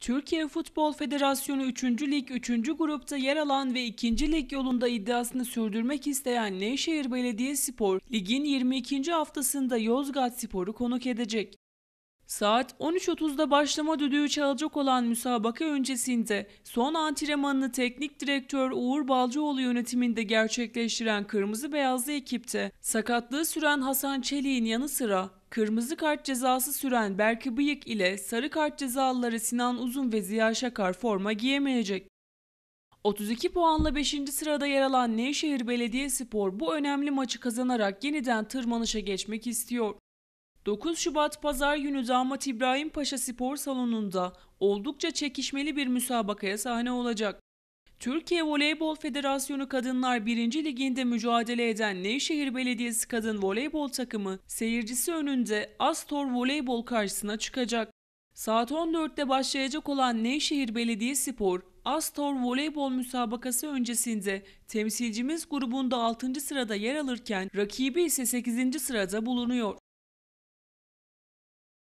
Türkiye Futbol Federasyonu 3. Lig 3. grupta yer alan ve 2. Lig yolunda iddiasını sürdürmek isteyen Nevşehir Belediyespor, ligin 22. haftasında Yozgat Spor'u konuk edecek. Saat 13.30'da başlama düdüğü çalacak olan müsabaka öncesinde son antrenmanını teknik direktör Uğur Balcıoğlu yönetiminde gerçekleştiren kırmızı beyazlı ekipte sakatlığı süren Hasan Çelik'in yanı sıra Kırmızı kart cezası süren Berke Bıyık ile sarı kart cezalıları Sinan Uzun ve Ziya Şakar forma giyemeyecek. 32 puanla 5. sırada yer alan Nevşehir Belediyespor bu önemli maçı kazanarak yeniden tırmanışa geçmek istiyor. 9 Şubat Pazar günü Damat İbrahim Paşa Spor Salonu'nda oldukça çekişmeli bir müsabakaya sahne olacak. Türkiye Voleybol Federasyonu Kadınlar 1. Ligi'nde mücadele eden Nevşehir Belediyesi Kadın Voleybol takımı seyircisi önünde Astor Voleybol karşısına çıkacak. Saat 14'te başlayacak olan Nevşehir Belediye Spor, Astor Voleybol müsabakası öncesinde temsilcimiz grubunda 6. sırada yer alırken rakibi ise 8. sırada bulunuyor.